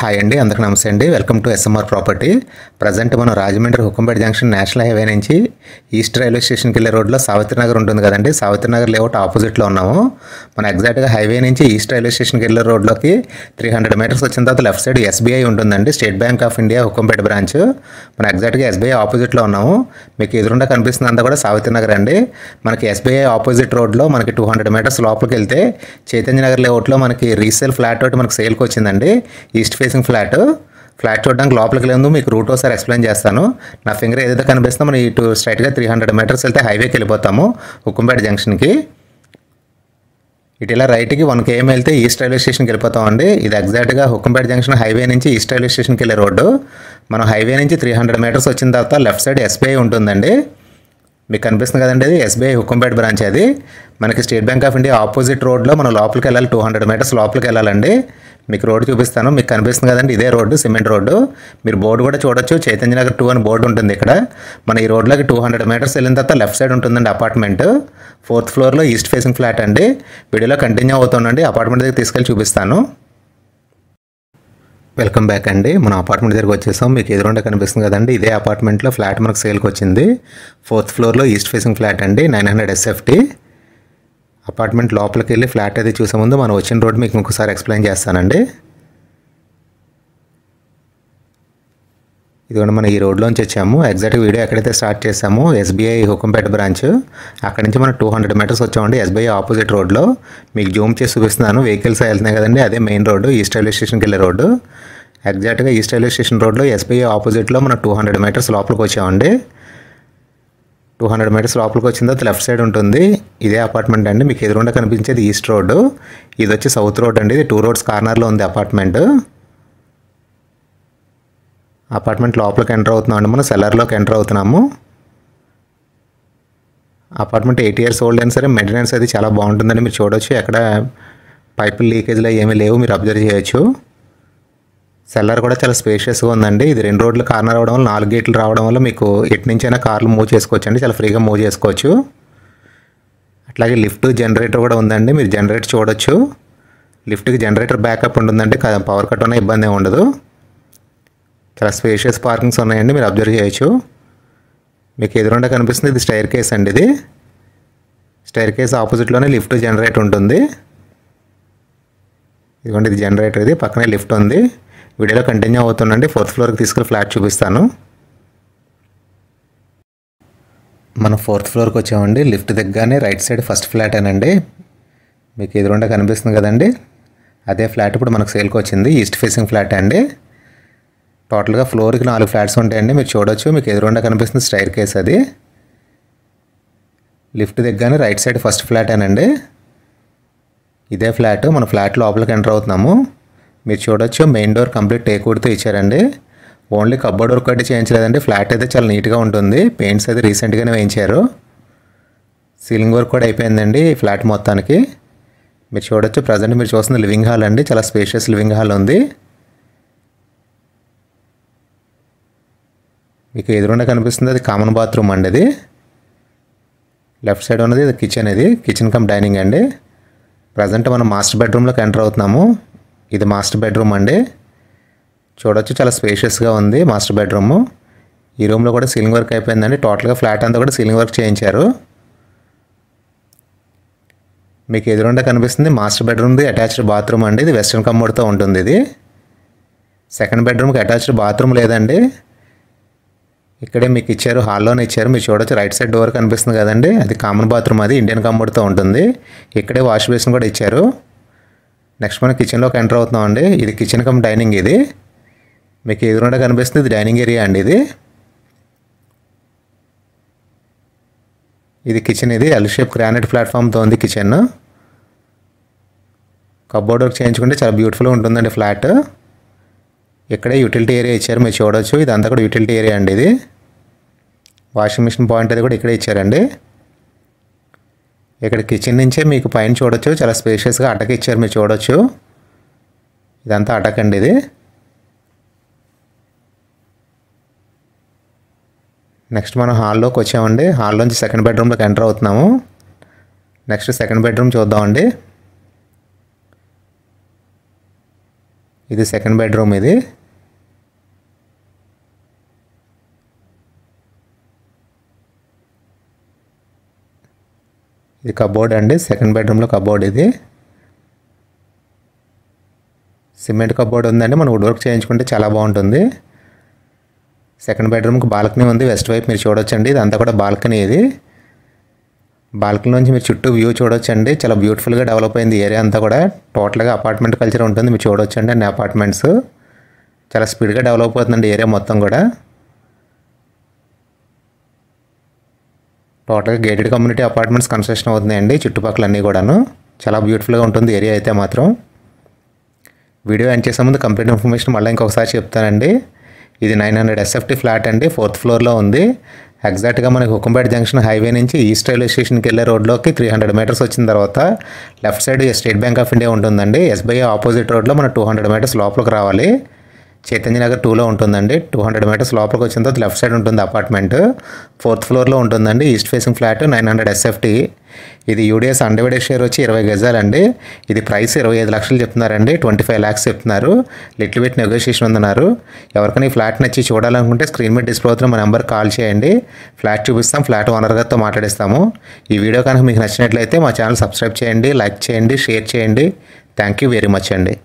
hi అండి అందరికి నమస్తే అండి welcome to SMR property present మనం Rajahmundry Hukumpeta junction national highway నుంచి ఈస్ట్ రైల్వే స్టేషన్కి వెళ్ళే రోడ్లో సావిత్రి నగర్ ఉంటుంది కదండి సావిత్రి నగర్ లేఅవుట్ ఆపోజిట్లో ఉన్నాము మనం ఎగ్జాక్ట్గా హైవే నుంచి ఈస్ట్ రైల్వే స్టేషన్కి వెళ్ళే రోడ్లోకి త్రీ హండ్రెడ్ మీటర్స్ వచ్చిన తర్వాత లెఫ్ట్ సైడ్ ఎస్బీఐ ఉంటుందండి State Bank of India Hukumpeta branch మనం ఎగ్జాక్ట్గా ఎస్బీఐ ఆపోజిట్లో ఉన్నాము మీకు ఎదురుండా కనిపిస్తుందంతా కూడా సావిత్రి నగర్ అండి మనకి ఎస్బీఐ ఆపోజిట్ రోడ్లో మనకి టూ హండ్రెడ్ మీటర్స్ లోపలికి వెళ్తే చైతన్య నగర్ లేఅవుట్లో మనకి రీసేల్ ఫ్లాట్ ఒకటి మనకి సేల్కి వచ్చిందండి east face facing flat flat చూడడానికి లోపలికి లేదు మీకు రూట్ ఒకసారి ఎక్స్ప్లెయిన్ చేస్తాను నా ఫింగర్ ఏదైతే కనిపిస్తుందో మనం ఇటు స్ట్రైట్గా త్రీ హండ్రెడ్ మీటర్స్ వెళ్తే హైవేకి వెళ్ళిపోతాము ఉక్కంపేట జంక్షన్కి ఇటు ఇలా రైట్కి వన్ కేఎం వెళ్తే ఈస్ట్ రైల్వే స్టేషన్కి వెళ్ళిపోతామండి ఇది ఎగ్జాక్ట్గా హుక్కంపేట జంక్షన్ హైవే నుంచి ఈస్ట్ రైల్వే స్టేషన్కి వెళ్ళే రోడ్డు మనం హైవే నుంచి త్రీ హండ్రెడ్ మీటర్స్ వచ్చిన తర్వాత లెఫ్ట్ సైడ్ ఎస్బీఐ ఉంటుందండి మీకు కనిపిస్తుంది కదండి అది ఎస్బీఐ హుకుంపేట బ్రాంచ్ అది మనకి State Bank of India opposite రోడ్లో మనం లోపలికి వెళ్ళాలి టూ హండ్రెడ్ మీటర్స్ లోపలికి వెళ్ళాలండి మీకు రోడ్డు చూపిస్తాను మీకు కనిపిస్తుంది కదండి ఇదే రోడ్డు సిమెంట్ రోడ్డు మీరు బోర్డు కూడా చూడొచ్చు చైతన్య నగర్ టూ అని బోర్డు ఉంటుంది ఇక్కడ మన ఈ రోడ్లోకి టూ హండ్రెడ్ మీటర్స్ వెళ్ళిన తర్వాత లెఫ్ట్ సైడ్ ఉంటుందండి అపార్ట్మెంట్ ఫోర్త్ ఫ్లోర్లో ఈస్ట్ ఫేసింగ్ ఫ్లాట్ అండి వీడియోలో కంటిన్యూ అవుతుందండి అపార్ట్మెంట్ దగ్గర తీసుకెళ్ళి చూపిస్తాను వెల్కమ్ బ్యాక్ అండి మన అపార్ట్మెంట్ దగ్గరకు వచ్చేసాం మీకు ఎదురుండే కనిపిస్తుంది కదండి ఇదే అపార్ట్మెంట్లో ఫ్లాట్ మనకు సేల్కి వచ్చింది ఫోర్త్ ఫ్లోర్లో ఈస్ట్ ఫేసింగ్ ఫ్లాట్ అండి నైన్ హండ్రెడ్ ఎస్ఎఫ్టీ అపార్ట్మెంట్ లోపలికి వెళ్ళి ఫ్లాట్ అయితే చూసే ముందు మనం వచ్చిన రోడ్ మీకు ఇంకోసారి ఎక్స్ప్లెయిన్ చేస్తానండి ఇదిగోండి మనం ఈ రోడ్లోంచి వచ్చాము ఎగ్జాక్ట్ వీడియో ఎక్కడైతే స్టార్ట్ చేసాము ఎస్బీఐ హుకుంపేట బ్రాంచ్ అక్కడి నుంచి మనం టూ హండ్రెడ్ మీటర్స్ వచ్చామండి ఎస్బీఐ ఆపోజిట్ రోడ్లో మీకు జూమ్ చేసి చూపిస్తున్నాను వెహికల్స్ వెళ్తున్నాయి కదండి అదే మెయిన్ రోడ్డు ఈస్ట్ రైల్వే స్టేషన్కి వెళ్ళే రోడ్డు ఎగ్జాక్ట్గా ఈస్ట్ రైల్వే స్టేషన్ రోడ్లో ఎస్బీఐ ఆపోజిట్లో మనం టూ హండ్రెడ్ మీటర్స్ లోపలికి వచ్చామండి టూ హండ్రెడ్ మీటర్స్ లోపలికి వచ్చిందో లెఫ్ట్ సైడ్ ఉంటుంది ఇదే అపార్ట్మెంట్ అండి మీకు ఎదురుండా కనిపించేది ఈస్ట్ రోడ్డు ఇది వచ్చి సౌత్ రోడ్ అండి ఇది టూ రోడ్స్ కార్నర్లో ఉంది అపార్ట్మెంట్ అపార్ట్మెంట్ లోపలికి ఎంటర్ అవుతున్నామండి మనం సెల్లర్లోకి ఎంటర్ అవుతున్నాము అపార్ట్మెంట్ ఎయిట్ ఇయర్స్ ఓల్డ్ అయినా సరే మెయింటెనెన్స్ అయితే చాలా బాగుంటుందని మీరు చూడవచ్చు ఎక్కడ పైపులు లీకేజ్లు ఏమీ లేవు మీరు అబ్జర్వ్ చేయొచ్చు సెల్లర్ కూడా చాలా స్పేషియస్గా ఉందండి ఇది రెండు రోడ్లు కార్నర్ అవడం వల్ల నాలుగు గేట్లు రావడం వల్ల మీకు ఎటు నుంచైనా కార్లు మూవ్ చేసుకోవచ్చు అండి చాలా ఫ్రీగా మూవ్ చేసుకోవచ్చు అట్లాగే లిఫ్ట్ జనరేటర్ కూడా ఉందండి మీరు జనరేటర్ చూడొచ్చు లిఫ్ట్కి జనరేటర్ బ్యాకప్ ఉంటుందండి పవర్ కట్ ఉన్న ఇబ్బంది ఉండదు చాలా స్పేషియస్ పార్కింగ్స్ ఉన్నాయండి మీరు అబ్జర్వ్ చేయొచ్చు మీకు ఎదురుండా కనిపిస్తుంది ఇది స్టైర్ కేస్ అండి ఇది స్టైర్ కేస్ ఆపోజిట్లోనే లిఫ్ట్ జనరేట్ ఉంటుంది ఇదిగోండి ఇది జనరేటర్ ఇది పక్కనే లిఫ్ట్ ఉంది వీడియోలో కంటిన్యూ అవుతుందండి ఫోర్త్ ఫ్లోర్కి తీసుకుని ఫ్లాట్ చూపిస్తాను మనం ఫోర్త్ ఫ్లోర్కి వచ్చామండి లిఫ్ట్ దగ్గరనే రైట్ సైడ్ ఫస్ట్ ఫ్లాట్ అనండి మీకు ఎదురుండా కనిపిస్తుంది కదండి అదే ఫ్లాట్ ఇప్పుడు మనకు సేల్కి వచ్చింది ఈస్ట్ ఫేసింగ్ ఫ్లాట్ అండి టోటల్గా ఫ్లోర్కి నాలుగు ఫ్లాట్స్ ఉంటాయండి మీరు చూడొచ్చు మీకు ఎదురుండా కనిపిస్తుంది స్టైర్ కేస్ అది లిఫ్ట్ దగ్గరనే రైట్ సైడ్ ఫస్ట్ ఫ్లాట్ అనండి ఇదే ఫ్లాట్ మన ఫ్లాట్ లోపలికి ఎంటర్ అవుతున్నాము మీరు చూడొచ్చు మెయిన్ డోర్ కంప్లీట్ కుడితే ఇచ్చారండి ఓన్లీ కబ్బోర్డ్ వర్క్ అయితే చేయించలేదండి ఫ్లాట్ అయితే చాలా నీట్గా ఉంటుంది పెయింట్స్ అయితే రీసెంట్గానే వేయించారు సీలింగ్ వర్క్ కూడా అయిపోయిందండి ఈ ఫ్లాట్ మొత్తానికి మీరు చూడొచ్చు ప్రజెంట్ మీరు చూస్తున్న లివింగ్ హాల్ అండి చాలా స్పేషియస్ లివింగ్ హాల్ ఉంది మీకు ఎదురుండ కనిపిస్తుంది అది కామన్ బాత్రూమ్ అండి అది లెఫ్ట్ సైడ్ ఉన్నది ఇది కిచెన్ ఇది కిచెన్ కమ్ డైనింగ్ అండి ప్రజెంట్ మనం మాస్టర్ బెడ్రూమ్లోకి ఎంటర్ అవుతున్నాము ఇది మాస్టర్ బెడ్రూమ్ అండి చూడవచ్చు చాలా స్పేషియస్గా ఉంది మాస్టర్ బెడ్రూము ఈ రూమ్లో కూడా సీలింగ్ వర్క్ అయిపోయిందండి టోటల్గా ఫ్లాట్ అంతా కూడా సీలింగ్ వర్క్ చేయించారు మీకు ఎదురుండ కనిపిస్తుంది మాస్టర్ బెడ్రూమ్ది అటాచ్డ్ బాత్రూమ్ అండి ఇది వెస్ట్రన్ కంబోర్డ్తో ఉంటుంది ఇది సెకండ్ బెడ్రూమ్కి అటాచ్డ్ బాత్రూమ్ లేదండి ఇక్కడే మీకు ఇచ్చారు హాల్లోనే ఇచ్చారు మీరు చూడొచ్చు రైట్ సైడ్ డోర్ కనిపిస్తుంది కదండి అది కామన్ బాత్రూమ్ అది ఇండియన్ కంబోర్డ్తో ఉంటుంది ఇక్కడే వాష్ బేసిన్ కూడా ఇచ్చారు నెక్స్ట్ మనం కిచెన్లోకి ఎంటర్ అవుతున్నామండి ఇది కిచెన్ కమ్ డైనింగ్ ఇది మీకు ఎదురుండే కనిపిస్తుంది ఇది డైనింగ్ ఏరియా అండి ఇది ఇది కిచెన్ ఇది ఎల్ షేప్ గ్రానైట్ ప్లాట్ఫామ్తో ఉంది కిచెన్ కబోర్డ్ వర్క్ చేయించుకుంటే చాలా బ్యూటిఫుల్గా ఉంటుందండి ఫ్లాట్ ఇక్కడే యూటిలిటీ ఏరియా ఇచ్చారు మీరు ఇది ఇదంతా కూడా యూటిలిటీ ఏరియా అండి ఇది వాషింగ్ మిషన్ పాయింట్ అది కూడా ఇక్కడే ఇచ్చారండి ఇక్కడ కిచెన్ నుంచే మీకు పైన చూడొచ్చు చాలా స్పేషియస్గా అటక ఇచ్చారు మీరు చూడొచ్చు ఇదంతా అటక్ అండి ఇది నెక్స్ట్ మనం హాల్లోకి వచ్చామండి హాల్లో నుంచి సెకండ్ బెడ్రూమ్లోకి ఎంటర్ అవుతున్నాము నెక్స్ట్ సెకండ్ బెడ్రూమ్ చూద్దామండి ఇది సెకండ్ బెడ్రూమ్ ఇది ఇది కబోర్డ్ అండి సెకండ్ బెడ్రూమ్లో కబోర్డ్ ఇది సిమెంట్ కబోర్డ్ ఉందండి మనం వుడ్ వర్క్ చేయించుకుంటే చాలా బాగుంటుంది సెకండ్ బెడ్రూమ్కి బాల్కనీ ఉంది వెస్ట్ వైపు మీరు చూడొచ్చండి ఇదంతా కూడా బాల్కనీ ఇది బాల్కనీ నుంచి మీరు చుట్టూ వ్యూ చూడొచ్చండి చాలా బ్యూటిఫుల్గా డెవలప్ అయింది ఏరియా అంతా కూడా టోటల్గా అపార్ట్మెంట్ కల్చర్ ఉంటుంది మీరు చూడొచ్చండి అన్ని అపార్ట్మెంట్స్ చాలా స్పీడ్గా డెవలప్ అవుతుందండి ఏరియా మొత్తం కూడా టోటల్గా గేటెడ్ కమ్యూనిటీ అపార్ట్మెంట్స్ కన్స్ట్రక్షన్ అవుతున్నాయండి చుట్టుపక్కల అన్నీ కూడాను చాలా బ్యూటిఫుల్గా ఉంటుంది ఏరియా అయితే మాత్రం వీడియో ఎండ్ చేసే ముందు కంప్లీట్ ఇన్ఫర్మేషన్ మళ్ళీ ఇంకొకసారి చెప్తానండి ఇది నైన్ హండ్రెడ్ ఎస్ఎఫ్టీ ఫ్లాట్ అండి ఫోర్త్ ఫ్లోర్లో ఉంది ఎగ్జాక్ట్గా మనకి హుకుంపేట జంక్షన్ హైవే నుంచి ఈస్ట్ రైల్వే స్టేషన్కి వెళ్ళే రోడ్లోకి త్రీ హండ్రెడ్ మీటర్స్ వచ్చిన తర్వాత left side State Bank of India ఉంటుందండి ఎస్బీఐ ఆపోజిట్ రోడ్లో మన టూ హండ్రెడ్ మీటర్స్ లోపలికి రావాలి నగర్ టూలో ఉంటుందండి టూ హండ్రెడ్ మీటర్స్ లోపలికి వచ్చిన తర్వాత లెఫ్ట్ సైడ్ ఉంటుంది అపార్ట్మెంట్ ఫోర్త్ ఫ్లోర్లో ఉంటుందండి east facing flat nine hundred SFT ఇది యూడిఎస్ అండివైడెడ్ షేర్ వచ్చి ఇరవై గజాలండి ఇది ప్రైస్ ఇరవై ఐదు లక్షలు చెప్తున్నారండి ట్వంటీ ఫైవ్ ల్యాక్స్ చెప్తున్నారు లిటిల్ బిట్ నెగోషియేషన్ ఉందన్నారు ఎవరికైనా ఈ ఫ్లాట్ నచ్చి చూడాలనుకుంటే స్క్రీన్ మీద డిస్ప్లే అవుతున్న మా నెంబర్ కాల్ చేయండి ఫ్లాట్ చూపిస్తాం ఫ్లాట్ ఓనర్ గారితో మాట్లాడిస్తాము ఈ వీడియో కనుక మీకు నచ్చినట్లయితే మా ఛానల్ సబ్స్క్రైబ్ చేయండి లైక్ చేయండి షేర్ చేయండి థ్యాంక్ యూ వెరీ మచ్ అండి